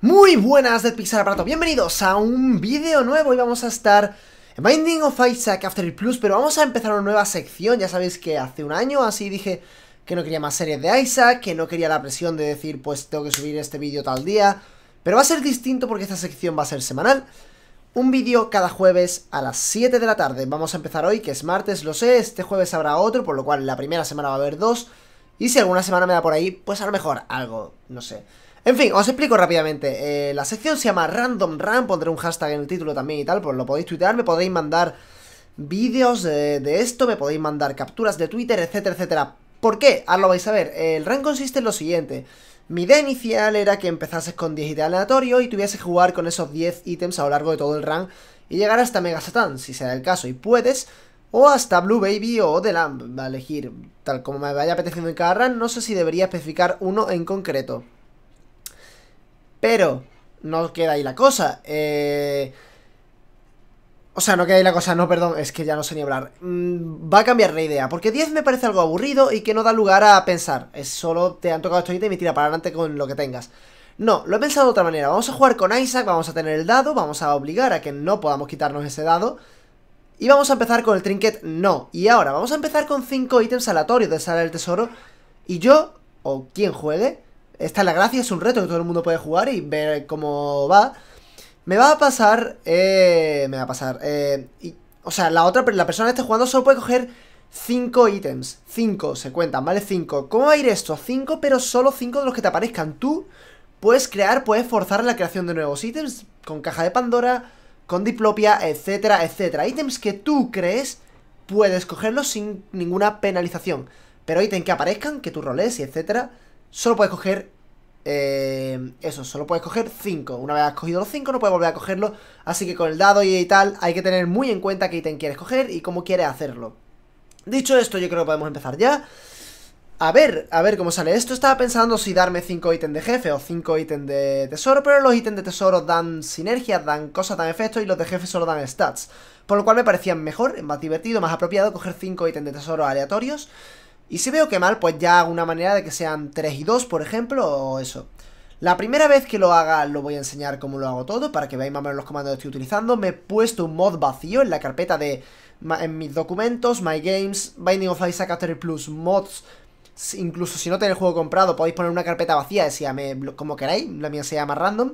Muy buenas de Pixar Aparato, bienvenidos a un vídeo nuevo y vamos a estar en Binding of Isaac After It Plus, pero vamos a empezar una nueva sección, ya sabéis que hace un año así dije que no quería más series de Isaac, que no quería la presión de decir pues tengo que subir este vídeo tal día, pero va a ser distinto porque esta sección va a ser semanal, un vídeo cada jueves a las 7 de la tarde, vamos a empezar hoy que es martes, lo sé, este jueves habrá otro, por lo cual la primera semana va a haber dos, y si alguna semana me da por ahí, pues a lo mejor algo, no sé... En fin, os explico rápidamente. Eh, la sección se llama Random Run, pondré un hashtag en el título también y tal, pues lo podéis tuitear, me podéis mandar vídeos eh, de, esto, me podéis mandar capturas de Twitter, etcétera, etcétera. ¿Por qué? Ahora lo vais a ver. El run consiste en lo siguiente. Mi idea inicial era que empezases con 10 ítems aleatorio y tuviese que jugar con esos 10 ítems a lo largo de todo el run y llegar hasta Mega Satan, si será el caso, y puedes, o hasta Blue Baby o The Lamb, a elegir, tal como me vaya apeteciendo en cada run, no sé si debería especificar uno en concreto. Pero no queda ahí la cosa. Eh, o sea, no queda ahí la cosa, no, perdón, es que ya no sé ni hablar. Mm, va a cambiar la idea, porque 10 me parece algo aburrido y que no da lugar a pensar. Es solo te han tocado esto y te tira para adelante con lo que tengas. No, lo he pensado de otra manera. Vamos a jugar con Isaac, vamos a tener el dado, vamos a obligar a que no podamos quitarnos ese dado. Y vamos a empezar con el trinket, no. Y ahora, vamos a empezar con 5 ítems aleatorios de sala del tesoro. Y yo, o quien juegue, esta es la gracia, es un reto que todo el mundo puede jugar y ver cómo va. Me va a pasar... Eh, me va a pasar... Eh, y, o sea, la otra la persona que esté jugando solo puede coger 5 ítems. 5 se cuentan, ¿vale? 5. ¿Cómo va a ir esto? 5, pero solo 5 de los que te aparezcan. Tú puedes crear, puedes forzar la creación de nuevos ítems con caja de Pandora, con diplopia, etcétera, etcétera. Ítems que tú crees puedes cogerlos sin ninguna penalización. Pero ítems que aparezcan, que tú roles y etcétera solo puedes coger eh, eso, solo puedes coger 5. Una vez has cogido los 5 no puedes volver a cogerlo. Así que con el dado y tal hay que tener muy en cuenta qué ítem quieres coger y cómo quieres hacerlo. Dicho esto, yo creo que podemos empezar ya. A ver, a ver cómo sale esto. Estaba pensando si darme 5 ítems de jefe o 5 ítems de tesoro, pero los ítems de tesoro dan sinergias, dan cosas, dan efectos y los de jefe solo dan stats. Por lo cual me parecía mejor, más divertido, más apropiado coger 5 ítems de tesoro aleatorios. Y si veo que mal, pues ya hago una manera de que sean 3 y 2, por ejemplo, o eso. La primera vez que lo haga lo voy a enseñar cómo lo hago todo, para que veáis más o menos los comandos que estoy utilizando. Me he puesto un mod vacío en la carpeta de... en mis documentos, My Games, Binding of Isaac After Plus, Mods... Incluso si no tenéis el juego comprado, podéis poner una carpeta vacía, decíame eh, como queráis, la mía se llama random.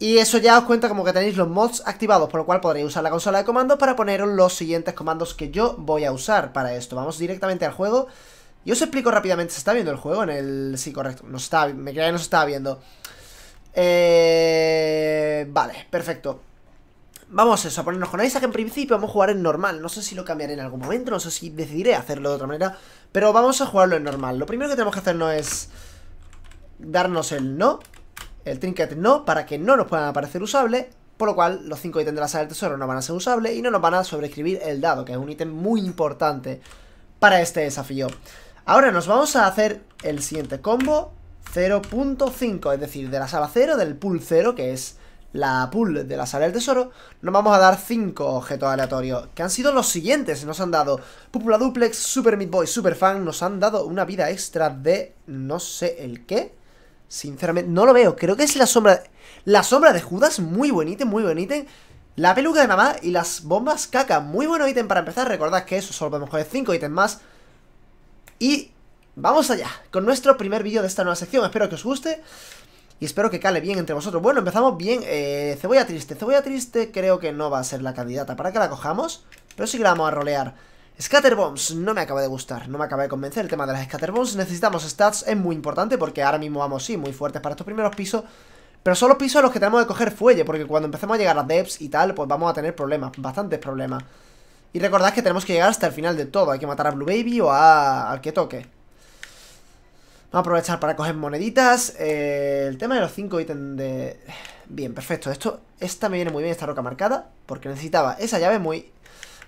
Y eso ya os cuenta como que tenéis los mods activados, por lo cual podréis usar la consola de comandos para poneros los siguientes comandos que yo voy a usar para esto. Vamos directamente al juego. Y os explico rápidamente, ¿se está viendo el juego en el...? Sí, correcto, no está... me creía que se estaba viendo. Eh... Vale, perfecto. Vamos eso, a ponernos con Isaac en principio vamos a jugar en normal No sé si lo cambiaré en algún momento, no sé si decidiré hacerlo de otra manera Pero vamos a jugarlo en normal Lo primero que tenemos que hacernos es Darnos el no el trinket no, para que no nos puedan aparecer usables, por lo cual los 5 ítems de la sala del tesoro no van a ser usables y no nos van a sobreescribir el dado, que es un ítem muy importante para este desafío. Ahora nos vamos a hacer el siguiente combo 0.5, es decir, de la sala 0, del pool 0, que es la pool de la sala del tesoro, nos vamos a dar 5 objetos aleatorios, que han sido los siguientes. Nos han dado Pupula Duplex, Super Meat Boy, Super Fan, nos han dado una vida extra de no sé el qué. Sinceramente, no lo veo. Creo que es la sombra. La sombra de Judas, muy ítem, muy ítem La peluca de mamá y las bombas caca. Muy bueno ítem para empezar. Recordad que eso solo podemos coger 5 ítems más. Y vamos allá con nuestro primer vídeo de esta nueva sección. Espero que os guste. Y espero que cale bien entre vosotros. Bueno, empezamos bien. Eh, cebolla triste. Cebolla triste creo que no va a ser la candidata para que la cojamos. Pero sí que la vamos a rolear. Scatterbombs, no me acaba de gustar, no me acaba de convencer el tema de las Scatterbombs. Necesitamos stats, es muy importante porque ahora mismo vamos, sí, muy fuertes para estos primeros pisos. Pero son los pisos los que tenemos que coger fuelle, porque cuando empecemos a llegar a devs y tal, pues vamos a tener problemas, bastantes problemas. Y recordad que tenemos que llegar hasta el final de todo, hay que matar a Blue Baby o a... al que toque. Vamos a aprovechar para coger moneditas. Eh, el tema de los cinco ítems de... Bien, perfecto. Esto, esta me viene muy bien, esta roca marcada, porque necesitaba esa llave muy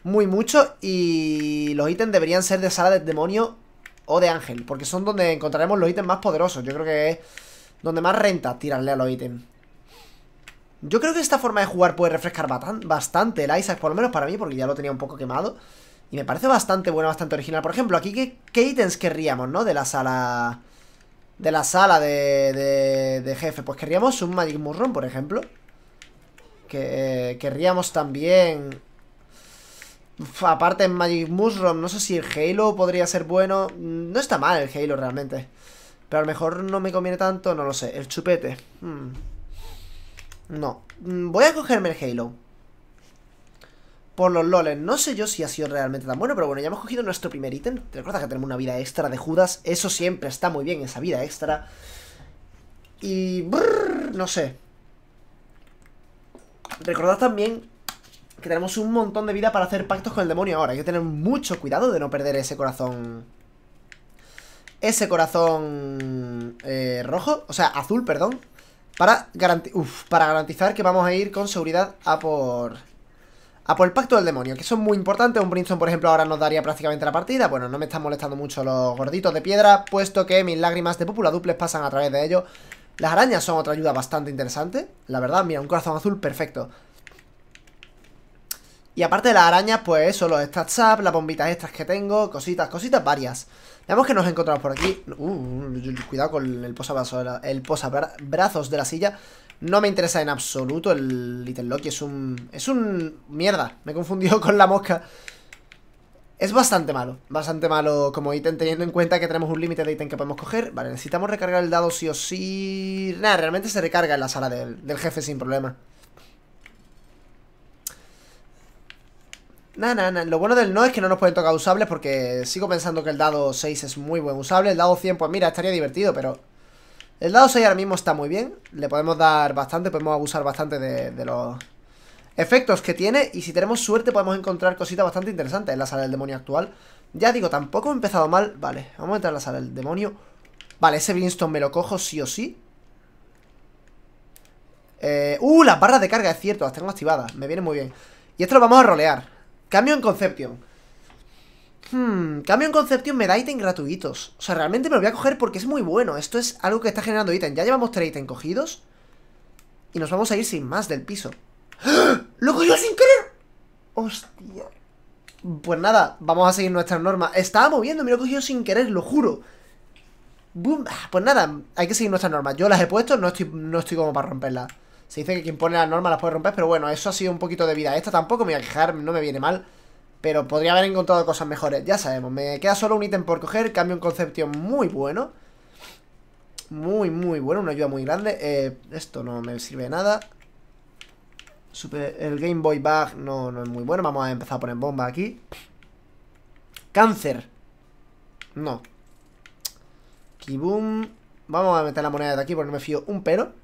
muy mucho y los ítems deberían ser de sala de demonio o de ángel, porque son donde encontraremos los ítems más poderosos. Yo creo que es donde más renta tirarle a los ítems. Yo creo que esta forma de jugar puede refrescar bastante el Isaac, por lo menos para mí, porque ya lo tenía un poco quemado. Y me parece bastante bueno, bastante original. Por ejemplo, aquí, ¿qué, ítems querríamos, no? De la sala... De la sala de, de, de jefe. Pues querríamos un Magic murrón por ejemplo. Que, querríamos también Aparte en Magic Mushroom, no sé si el Halo podría ser bueno. No está mal el Halo realmente. Pero a lo mejor no me conviene tanto, no lo sé. El chupete. Hmm. No. Mm, voy a cogerme el Halo. Por los loles. No sé yo si ha sido realmente tan bueno, pero bueno, ya hemos cogido nuestro primer ítem. ¿Te acuerdas que tenemos una vida extra de Judas? Eso siempre está muy bien, esa vida extra. Y... no sé. Recordad también que tenemos un montón de vida para hacer pactos con el demonio ahora. Hay que tener mucho cuidado de no perder ese corazón... Ese corazón... Eh, rojo, o sea, azul, perdón. Para, garanti para garantizar que vamos a ir con seguridad a por... A por el pacto del demonio, que eso es muy importante. Un Brinston, por ejemplo, ahora nos daría prácticamente la partida. Bueno, no me están molestando mucho los gorditos de piedra, puesto que mis lágrimas de púpula duples pasan a través de ellos. Las arañas son otra ayuda bastante interesante. La verdad, mira, un corazón azul perfecto. Y aparte de las arañas, pues eso, los stats up, las bombitas extras que tengo, cositas, cositas varias. Veamos que nos encontramos por aquí. Uh, cuidado con el posabrazos, el de la silla. No me interesa en absoluto el Little Loki, es un... Es un... Mierda, me he confundido con la mosca. Es bastante malo, bastante malo como ítem, teniendo en cuenta que tenemos un límite de ítem que podemos coger. Vale, necesitamos recargar el dado sí o sí... Nada, realmente se recarga en la sala del jefe sin problema. nah. Lo bueno del no es que no nos pueden tocar usables porque sigo pensando que el dado 6 es muy buen usable. El dado 100, pues mira, estaría divertido, pero... El dado 6 ahora mismo está muy bien. Le podemos dar bastante, podemos abusar bastante de, los efectos que tiene. Y si tenemos suerte podemos encontrar cositas bastante interesantes en la sala del demonio actual. Ya digo, tampoco he empezado mal. Vale, vamos a entrar a la sala del demonio. Vale, ese Brimstone me lo cojo sí o sí. Eh, uh, las barras de carga, es cierto, las tengo activadas. Me viene muy bien. Y esto lo vamos a rolear. Cambio en Conception. Hmm, cambio en Conception me da ítems gratuitos. O sea, realmente me lo voy a coger porque es muy bueno. Esto es algo que está generando ítem. Ya llevamos tres ítems cogidos. Y nos vamos a ir sin más del piso. ¡Ah! ¡Lo cogido sin querer! ¡Hostia! Pues nada, vamos a seguir nuestra norma Estaba moviendo, me lo he sin querer, lo juro. Boom. Ah, pues nada, hay que seguir nuestras norma Yo las he puesto, no estoy, no estoy como para romperlas. Se dice que quien pone las normas las puede romper, pero bueno, eso ha sido un poquito de vida. Esta tampoco me voy a quejar, no me viene mal. Pero podría haber encontrado cosas mejores, ya sabemos. Me queda solo un ítem por coger, cambio un concepto muy bueno. Muy, muy bueno, una ayuda muy grande. Eh, esto no me sirve de nada. el Game Boy Bag no, no es muy bueno. Vamos a empezar a poner bomba aquí. Cáncer. No. Kibum Vamos a meter la moneda de aquí porque no me fío un pero.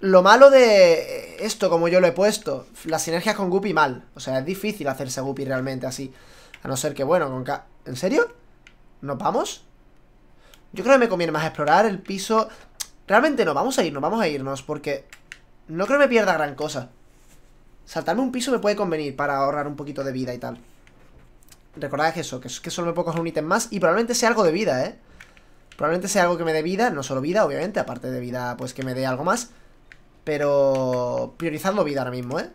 Lo malo de esto, como yo lo he puesto, las sinergias con Guppy mal. O sea, es difícil hacerse Guppy realmente así. A no ser que, bueno, con... K ¿En serio? ¿Nos vamos? Yo creo que me conviene más explorar el piso... Realmente no, vamos a irnos, vamos a irnos, porque... No creo que me pierda gran cosa. Saltarme un piso me puede convenir para ahorrar un poquito de vida y tal. Recordad que eso, que, que solo me puedo coger un ítem más y probablemente sea algo de vida, ¿eh? Probablemente sea algo que me dé vida, no solo vida, obviamente, aparte de vida, pues que me dé algo más... Pero priorizando vida ahora mismo, ¿eh?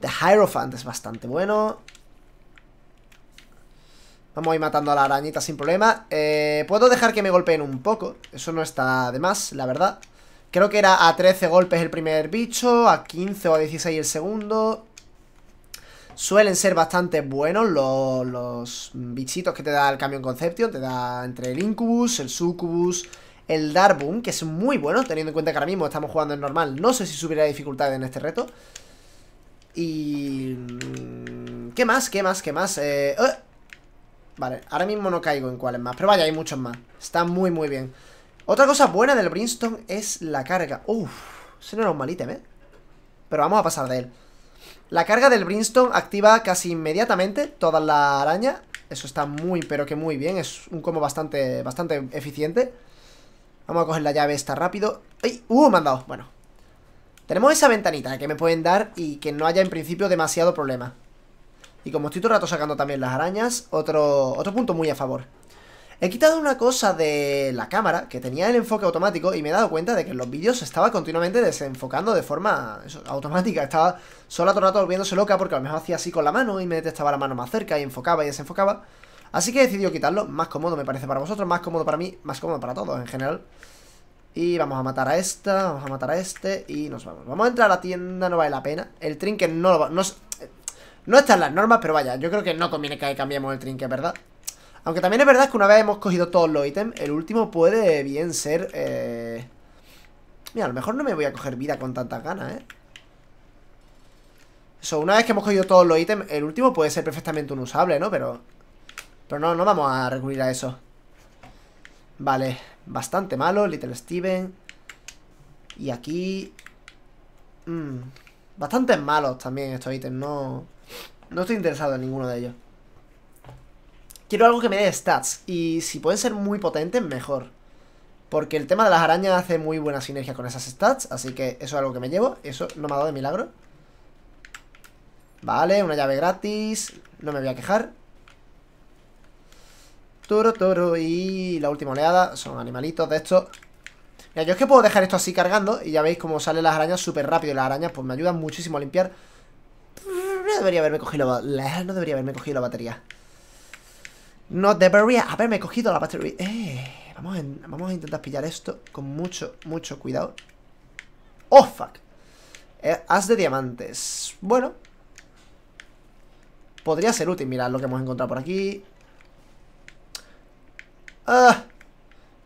The Hierophant es bastante bueno. Vamos a ir matando a la arañita sin problema. Eh, puedo dejar que me golpeen un poco. Eso no está de más, la verdad. Creo que era a 13 golpes el primer bicho, a 15 o a 16 el segundo. Suelen ser bastante buenos los, bichitos que te da el cambio en conceptio. Te da entre el Incubus, el Succubus, el Darboom, que es muy bueno, teniendo en cuenta que ahora mismo estamos jugando en normal. No sé si subirá dificultad en este reto. Y... Mm, ¿Qué más? ¿Qué más? ¿Qué más? Eh, eh. Vale, ahora mismo no caigo en cuáles más, pero vaya, hay muchos más. Está muy, muy bien. Otra cosa buena del Brimstone es la carga. Uf, ese no era un mal ítem, ¿eh? Pero vamos a pasar de él. La carga del Brimstone activa casi inmediatamente toda la araña. Eso está muy, pero que muy bien. Es un combo bastante, bastante eficiente. Vamos a coger la llave esta rápido. ¡Ay! ¡Uh! Me han dado. Bueno. Tenemos esa ventanita que me pueden dar y que no haya en principio demasiado problema. Y como estoy todo el rato sacando también las arañas, otro, otro punto muy a favor. He quitado una cosa de la cámara que tenía el enfoque automático y me he dado cuenta de que en los vídeos estaba continuamente desenfocando de forma automática. Estaba solo todo rato volviéndose loca porque a lo mejor hacía así con la mano y me detectaba la mano más cerca y enfocaba y desenfocaba. Así que he decidido quitarlo, más cómodo me parece para vosotros, más cómodo para mí, más cómodo para todos en general Y vamos a matar a esta, vamos a matar a este y nos vamos Vamos a entrar a la tienda, no vale la pena El trinket no lo va, no, están las normas, pero vaya, yo creo que no conviene que cambiemos el trinket, ¿verdad? Aunque también es verdad que una vez hemos cogido todos los ítems El último puede bien ser, eh... Mira, a lo mejor no me voy a coger vida con tantas ganas, ¿eh? Eso, una vez que hemos cogido todos los ítems El último puede ser perfectamente un usable, ¿no? Pero... Pero no, no vamos a recurrir a eso Vale, bastante malo Little Steven Y aquí mmm, Bastante malos también estos ítems No, no estoy interesado en ninguno de ellos Quiero algo que me dé stats Y si pueden ser muy potentes, mejor porque el tema de las arañas hace muy buena sinergia con esas stats Así que eso es algo que me llevo Eso no me ha dado de milagro Vale, una llave gratis No me voy a quejar Toro, toro y la última oleada Son animalitos de estos Mira, yo es que puedo dejar esto así cargando Y ya veis cómo salen las arañas súper rápido Y las arañas pues me ayudan muchísimo a limpiar No debería haberme cogido la, No debería haberme cogido la batería No debería haberme cogido la batería eh, vamos, a intentar pillar esto Con mucho, mucho cuidado Oh, fuck haz eh, de diamantes Bueno Podría ser útil, mirad lo que hemos encontrado por aquí Ah.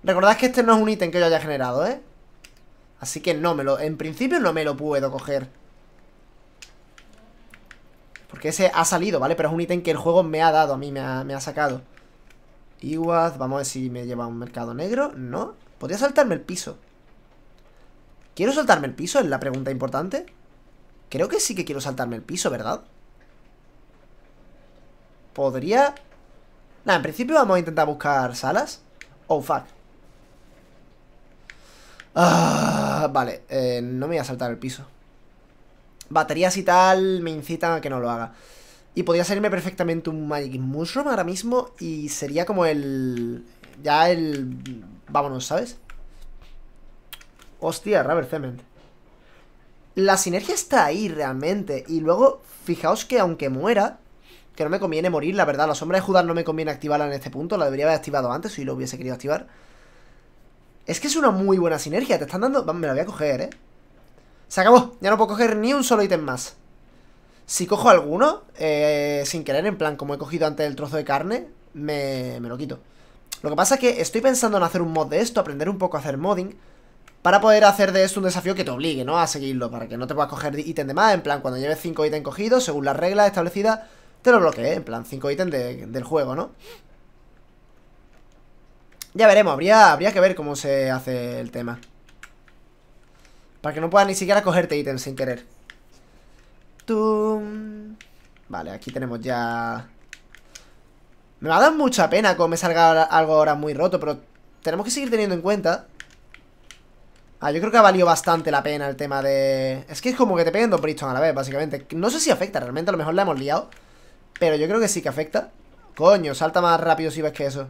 recordad que este no es un ítem que yo haya generado, ¿eh? Así que no me lo... En principio no me lo puedo coger Porque ese ha salido, ¿vale? Pero es un ítem que el juego me ha dado A mí me ha, sacado Iguaz vamos a ver si me lleva a un mercado negro No, podría saltarme el piso ¿Quiero saltarme el piso? Es la pregunta importante Creo que sí que quiero saltarme el piso, ¿verdad? Podría Nada, en principio vamos a intentar buscar salas. Oh, fuck. Ah, vale, eh, no me voy a saltar el piso. Baterías y tal me incitan a que no lo haga. Y podría salirme perfectamente un Magic Mushroom ahora mismo y sería como el... Ya el... Vámonos, ¿sabes? Hostia, Rubber Cement. La sinergia está ahí realmente. Y luego, fijaos que aunque muera, que no me conviene morir, la verdad. La sombra de Judas no me conviene activarla en este punto. La debería haber activado antes si lo hubiese querido activar. Es que es una muy buena sinergia. Te están dando... Me la voy a coger, ¿eh? Se acabó. Ya no puedo coger ni un solo ítem más. Si cojo alguno, eh, sin querer, en plan, como he cogido antes el trozo de carne, me, me lo quito. Lo que pasa es que estoy pensando en hacer un mod de esto, aprender un poco a hacer modding, para poder hacer de esto un desafío que te obligue, ¿no? A seguirlo, para que no te puedas coger ítem de más, en plan, cuando lleves 5 ítems cogidos, según las reglas establecidas, te lo bloqueé, en plan, 5 ítems del juego, ¿no? Ya veremos, habría, habría que ver cómo se hace el tema. Para que no pueda ni siquiera cogerte ítems sin querer. ¡Tum! Vale, aquí tenemos ya... Me va a dar mucha pena que me salga algo ahora muy roto, pero tenemos que seguir teniendo en cuenta... Ah, yo creo que ha valido bastante la pena el tema de... Es que es como que te peguen dos Bristons a la vez, básicamente. No sé si afecta realmente, a lo mejor la hemos liado... Pero yo creo que sí que afecta. Coño, salta más rápido si ves que eso.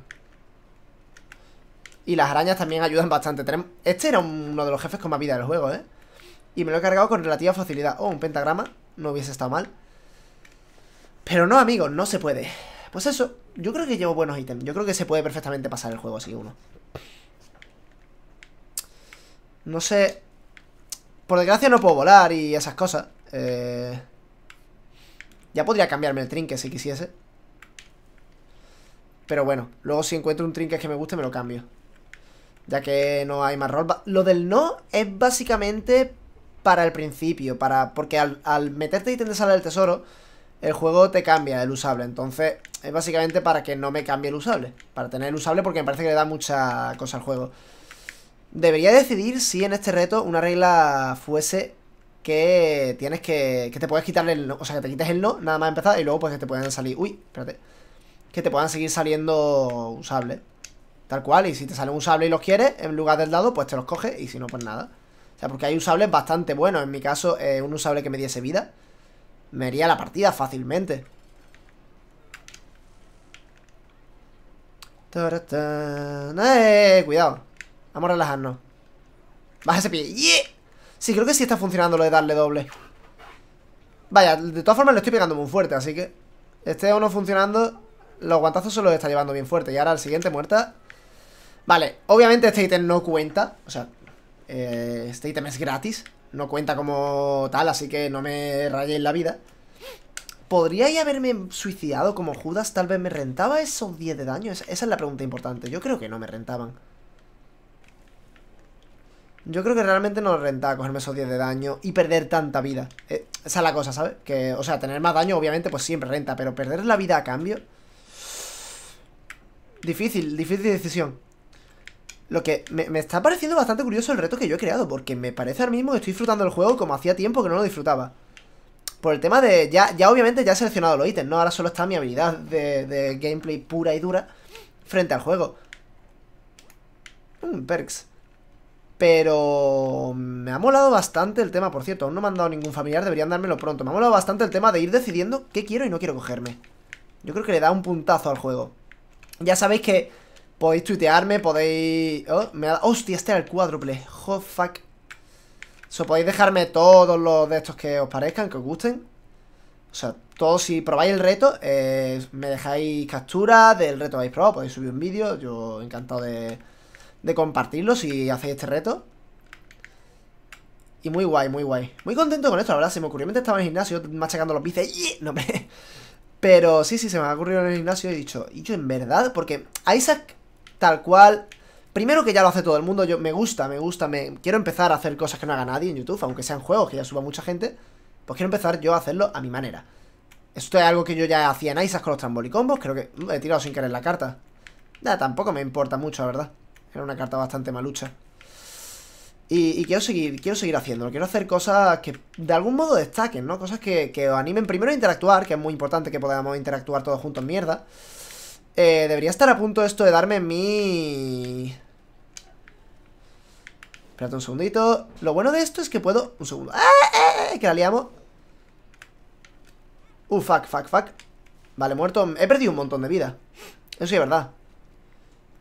Y las arañas también ayudan bastante. Este era uno de los jefes con más vida del juego, ¿eh? Y me lo he cargado con relativa facilidad. Oh, un pentagrama. No hubiese estado mal. Pero no, amigos, no se puede. Pues eso, yo creo que llevo buenos ítems. Yo creo que se puede perfectamente pasar el juego así uno. No sé... Por desgracia no puedo volar y esas cosas. Eh... Ya podría cambiarme el trinque si quisiese. Pero bueno, luego si encuentro un trinque que me guste, me lo cambio. Ya que no hay más rol. Lo del no es básicamente para el principio. para Porque al, meterte ítem de sala del tesoro, el juego te cambia el usable. Entonces, es básicamente para que no me cambie el usable. Para tener el usable porque me parece que le da mucha cosa al juego. Debería decidir si en este reto una regla fuese que tienes que. que te puedes quitar el no. O sea, que te quites el no, nada más empezar, y luego pues que te puedan salir. Uy, espérate. Que te puedan seguir saliendo usables. Tal cual, y si te sale un sable y los quieres, en lugar del dado, pues te los coges, y si no, pues nada. O sea, porque hay usables bastante buenos. En mi caso, eh, un usable que me diese vida, me haría la partida fácilmente. ¡Eh, eh, ¡Eh! Cuidado. Vamos a relajarnos. Baja ese pie. ¡Yeah! Sí, creo que sí está funcionando lo de darle doble Vaya, de todas formas le estoy pegando muy fuerte, así que Este uno no funcionando Los guantazos se los está llevando bien fuerte Y ahora el siguiente muerta Vale, obviamente este ítem no cuenta O sea, eh, este ítem es gratis No cuenta como tal, así que no me rayéis la vida ¿Podría haberme suicidado como Judas? Tal vez me rentaba esos 10 de daño Esa es la pregunta importante Yo creo que no me rentaban yo creo que realmente no renta cogerme esos 10 de daño y perder tanta vida. Eh, esa es la cosa, ¿sabes? Que, o sea, tener más daño, obviamente, pues siempre renta, pero perder la vida a cambio. Difícil, difícil decisión. Lo que me, está pareciendo bastante curioso el reto que yo he creado, porque me parece ahora mismo que estoy disfrutando el juego como hacía tiempo que no lo disfrutaba. Por el tema de. Ya, ya obviamente ya he seleccionado los ítems, ¿no? Ahora solo está mi habilidad de, de gameplay pura y dura frente al juego. Mm, perks. Pero me ha molado bastante el tema, por cierto, aún no me han dado ningún familiar, deberían dármelo pronto. Me ha molado bastante el tema de ir decidiendo qué quiero y no quiero cogerme. Yo creo que le da un puntazo al juego. Ya sabéis que podéis tuitearme, podéis... Oh, me ha... Hostia, este era el cuádruple. Oh, fuck. So, podéis dejarme todos los de estos que os parezcan, que os gusten. O sea, todos si probáis el reto, eh, me dejáis captura del reto que habéis probado, podéis subir un vídeo, yo encantado de de compartirlo si hacéis este reto. Y muy guay, muy guay. Muy contento con esto, la verdad. Se me ocurrió mientras estaba en el gimnasio machacando los bíceps. Y No, me... Pero sí, sí, se me ha ocurrido en el gimnasio y he dicho, y yo en verdad, porque Isaac, tal cual. Primero que ya lo hace todo el mundo, yo me gusta, me gusta, me quiero empezar a hacer cosas que no haga nadie en YouTube, aunque sean juegos que ya suba mucha gente, pues quiero empezar yo a hacerlo a mi manera. Esto es algo que yo ya hacía en Isaac con los trambolicombos, creo que uh, he tirado sin querer la carta. Nada, tampoco me importa mucho, la verdad. Era una carta bastante malucha. Y, quiero seguir, quiero seguir haciéndolo. Quiero hacer cosas que de algún modo destaquen, ¿no? Cosas que, os animen primero a interactuar, que es muy importante que podamos interactuar todos juntos, mierda. Eh, debería estar a punto esto de darme mi... Espérate un segundito. Lo bueno de esto es que puedo... Un segundo. ¡Ah, eh, eh, ¡Eh! eh! Que la liamos. Uh, fuck, fuck, fuck. Vale, muerto. He perdido un montón de vida. Eso sí es verdad.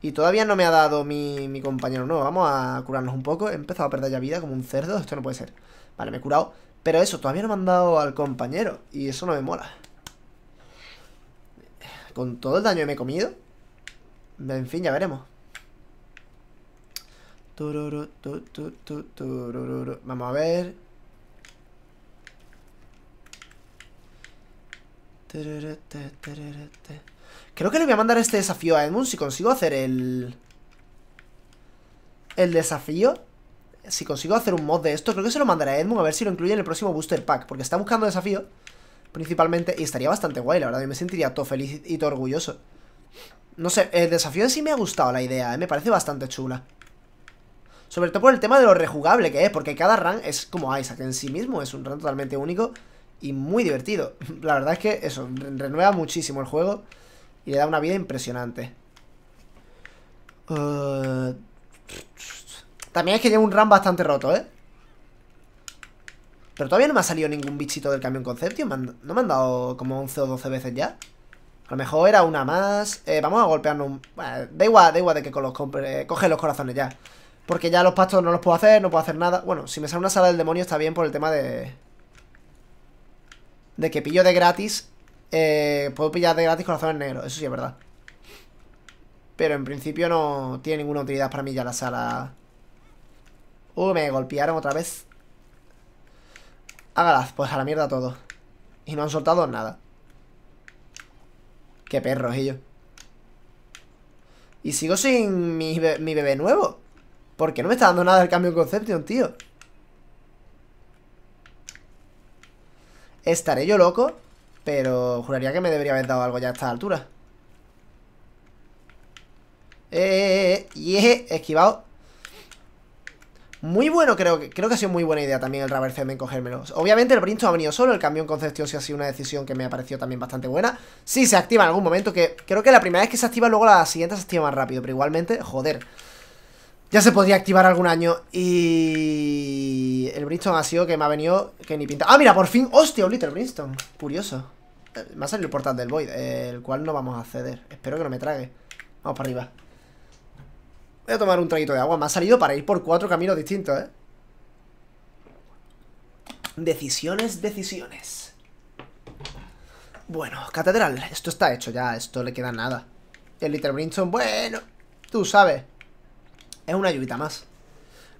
Y todavía no me ha dado mi, compañero no Vamos a curarnos un poco. He empezado a perder ya vida como un cerdo. Esto no puede ser. Vale, me he curado. Pero eso, todavía no me han dado al compañero. Y eso no me mola. Con todo el daño que me he comido. En fin, ya veremos. Vamos a ver. Creo que le voy a mandar este desafío a Edmund si consigo hacer el... El desafío. Si consigo hacer un mod de esto, creo que se lo mandaré a Edmund a ver si lo incluye en el próximo Booster Pack. Porque está buscando desafío, principalmente, y estaría bastante guay, la verdad. Y me sentiría todo feliz y todo orgulloso. No sé, el desafío en sí me ha gustado la idea, ¿eh? me parece bastante chula. Sobre todo por el tema de lo rejugable que es, porque cada run es como Isaac en sí mismo, es un run totalmente único y muy divertido. La verdad es que eso, renueva muchísimo el juego. Y le da una vida impresionante. Eh, también es que lleva un RAM bastante roto, ¿eh? Pero todavía no me ha salido ningún bichito del camión conceptio no me han dado como 11 o 12 veces ya. A lo mejor era una más. Eh, vamos a golpearnos un... da igual, da igual de que con los compre... Eh, coge los corazones ya. Porque ya los pastos no los puedo hacer, no puedo hacer nada. Bueno, si me sale una sala del demonio está bien por el tema de... De que pillo de gratis eh, puedo pillar de gratis corazones negros. Eso sí es verdad. Pero en principio no tiene ninguna utilidad para mí ya la sala. Uh, me golpearon otra vez. Hágalas, pues a la mierda todo. Y no han soltado nada. Qué perros ellos. Y sigo sin mi, bebé nuevo. ¿Por qué no me está dando nada el cambio de Conception, tío? ¿Estaré yo loco? Pero juraría que me debería haber dado algo ya a esta altura. Eh eh eh, eh, eh, eh, esquivado. Muy bueno, creo que creo que ha sido muy buena idea también el reverse en Obviamente el brinto ha venido solo, el cambio en Concepción sí ha sido una decisión que me ha parecido también bastante buena. Sí, se activa en algún momento, que creo que la primera vez que se activa, luego la siguiente se activa más rápido, pero igualmente, joder ya se podría activar algún año. Y. El brinston ha sido que me ha venido que ni pinta. ¡Ah, mira, por fin! ¡Hostia, un Little brinston! Curioso. Eh, me ha salido el portal del Void, el cual no vamos a acceder. Espero que no me trague. Vamos para arriba. Voy a tomar un traguito de agua. Me ha salido para ir por cuatro caminos distintos, ¿eh? Decisiones, decisiones. Bueno, catedral. Esto está hecho ya. Esto le queda nada. El Little brinston, bueno, tú sabes. Es una lluvita más.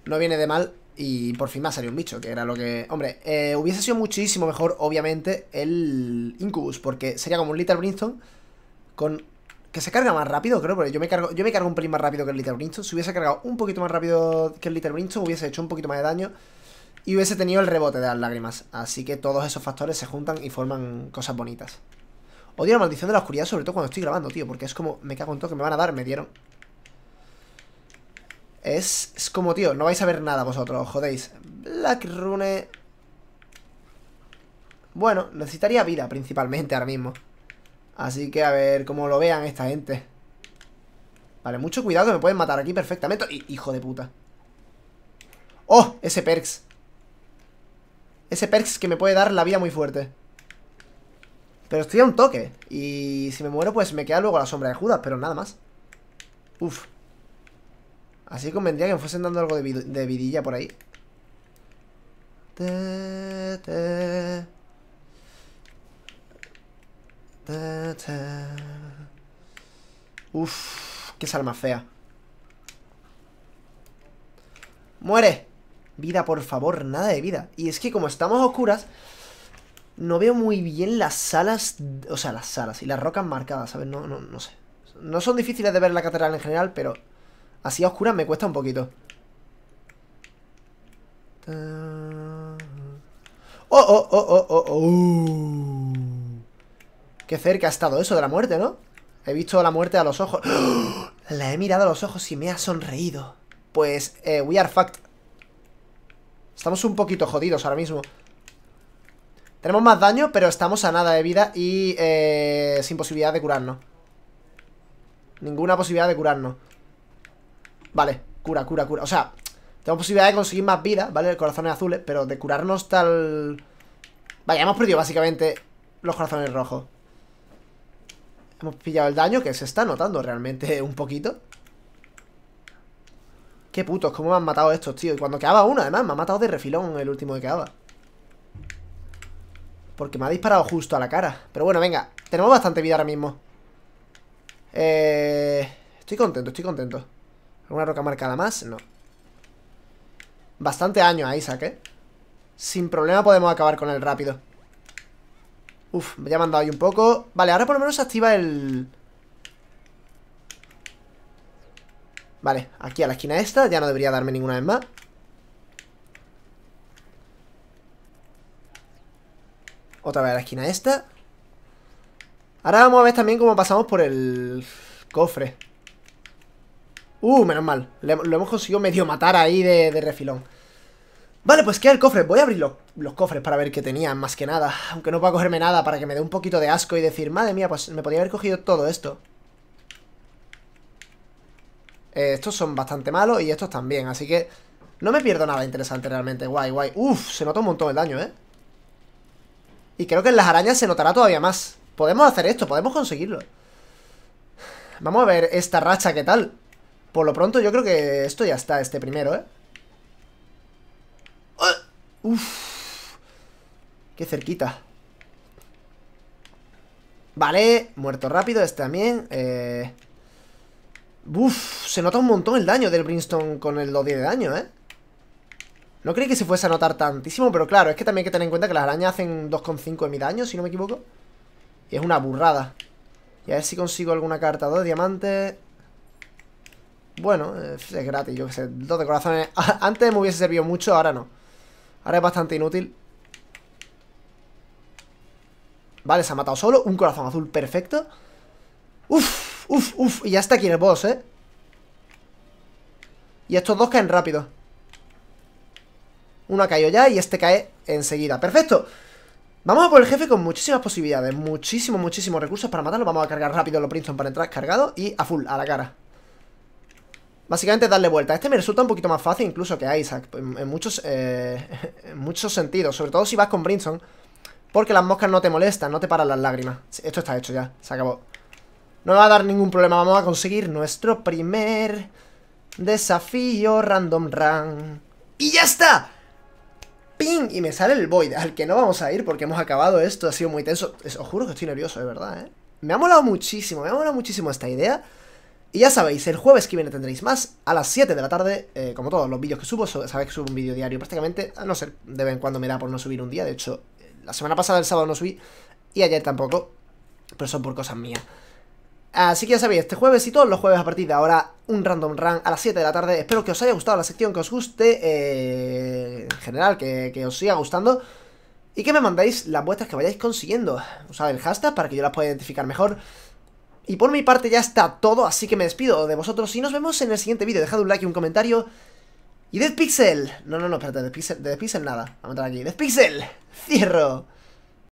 No viene de mal y por fin más Sería un bicho, que era lo que... Hombre, eh, hubiese sido muchísimo mejor, obviamente, el Incubus, porque sería como un Little Brimstone con... Que se carga más rápido, creo, porque yo me cargo, yo me cargo un pelín más rápido que el Little Brimstone. Si hubiese cargado un poquito más rápido que el Little Brimstone, hubiese hecho un poquito más de daño y hubiese tenido el rebote de las lágrimas. Así que todos esos factores se juntan y forman cosas bonitas. Odio la maldición de la oscuridad, sobre todo cuando estoy grabando, tío, porque es como, me cago en todo que me van a dar, me dieron. Es, es como, tío, no vais a ver nada vosotros, jodéis. Black Rune... Bueno, necesitaría vida principalmente ahora mismo. Así que a ver cómo lo vean esta gente. Vale, mucho cuidado, me pueden matar aquí perfectamente. Hijo de puta. ¡Oh! Ese perks. Ese perks que me puede dar la vida muy fuerte. Pero estoy a un toque. Y si me muero, pues me queda luego la sombra de Judas, pero nada más. Uf. Así convendría que me fuesen dando algo de, vidilla por ahí. Uff, que Uf, qué salma fea. ¡Muere! Vida, por favor, nada de vida. Y es que como estamos oscuras, no veo muy bien las salas, o sea, las salas y las rocas marcadas, ¿sabes? No, no, no sé. No son difíciles de ver la catedral en general, pero... Así a oscuras me cuesta un poquito. ¡Oh, oh, oh, oh, oh! oh. Uh. Qué cerca ha estado eso de la muerte, ¿no? He visto la muerte a los ojos. La he mirado a los ojos y me ha sonreído. Pues, eh, we are fact. Estamos un poquito jodidos ahora mismo. Tenemos más daño, pero estamos a nada de vida y eh, sin posibilidad de curarnos. Ninguna posibilidad de curarnos. Vale, cura, cura, cura. O sea, tenemos posibilidad de conseguir más vida, ¿vale? el Corazones azules, pero de curarnos tal... Vaya, hemos perdido básicamente los corazones rojos. Hemos pillado el daño que se está notando realmente un poquito. Qué putos, cómo me han matado estos, tío. Y cuando quedaba uno, además, me ha matado de refilón el último que quedaba. Porque me ha disparado justo a la cara. Pero bueno, venga, tenemos bastante vida ahora mismo. Eh, estoy contento, estoy contento. ¿Alguna roca marcada más? No. Bastante años a Isaac, ¿eh? Sin problema podemos acabar con él rápido. Uf, ya me ha mandado ahí un poco. Vale, ahora por lo menos se activa el... Vale, aquí a la esquina esta. Ya no debería darme ninguna vez más. Otra vez a la esquina esta. Ahora vamos a ver también cómo pasamos por el cofre. Uh, menos mal. lo hemos conseguido medio matar ahí de, refilón. Vale, pues queda el cofre. Voy a abrir los, cofres para ver qué tenían, más que nada. Aunque no pueda cogerme nada para que me dé un poquito de asco y decir, madre mía, pues me podría haber cogido todo esto. Eh, estos son bastante malos y estos también, así que no me pierdo nada interesante realmente. Guay, guay. Uf, se nota un montón el daño, ¿eh? Y creo que en las arañas se notará todavía más. Podemos hacer esto, podemos conseguirlo. Vamos a ver esta racha, ¿qué tal? Por lo pronto yo creo que esto ya está, este primero, ¿eh? ¡Ah! Uf. Qué cerquita. Vale, muerto rápido, este también. Eh... Uf, se nota un montón el daño del Brimstone con el 2 de daño, ¿eh? No creí que se fuese a notar tantísimo, pero claro, es que también hay que tener en cuenta que las arañas hacen 2,5 de mi daño, si no me equivoco. Y es una burrada. Y a ver si consigo alguna carta. Dos diamantes. Bueno, es, gratis, yo qué sé. Dos de corazones. Ah, antes me hubiese servido mucho, ahora no. Ahora es bastante inútil. Vale, se ha matado solo. Un corazón azul, perfecto. Uf, uf, uf. Y ya está aquí el boss, ¿eh? Y estos dos caen rápido. Uno ha caído ya y este cae enseguida. ¡Perfecto! Vamos a por el jefe con muchísimas posibilidades. Muchísimos, muchísimos recursos para matarlo. Vamos a cargar rápido los Princeton para entrar cargado y a full, a la cara. Básicamente darle vuelta. Este me resulta un poquito más fácil incluso que Isaac, en, muchos, eh, en muchos sentidos, sobre todo si vas con Brinson, porque las moscas no te molestan, no te paran las lágrimas. Esto está hecho ya, se acabó. No me va a dar ningún problema, vamos a conseguir nuestro primer desafío random run. ¡Y ya está! ¡Ping! Y me sale el void, al que no vamos a ir porque hemos acabado esto, ha sido muy tenso. Os juro que estoy nervioso, de verdad, ¿eh? Me ha molado muchísimo, me ha molado muchísimo esta idea. Y ya sabéis, el jueves que viene tendréis más a las 7 de la tarde, eh, como todos los vídeos que subo, sabéis que subo un vídeo diario prácticamente, a no ser de vez en cuando me da por no subir un día, de hecho, eh, la semana pasada el sábado no subí y ayer tampoco, pero son por cosas mías. Así que ya sabéis, este jueves y todos los jueves a partir de ahora, un random run a las 7 de la tarde. Espero que os haya gustado la sección, que os guste eh, en general, que, que, os siga gustando. Y que me mandéis las vuestras que vayáis consiguiendo. Usad el hashtag para que yo las pueda identificar mejor. Y por mi parte ya está todo, así que me despido de vosotros y nos vemos en el siguiente vídeo. Dejad un like y un comentario. Y Dead Pixel. No, no, no, espérate, Dead Pixel, Dead Pixel nada. Vamos a entrar aquí. Dead Pixel. Cierro.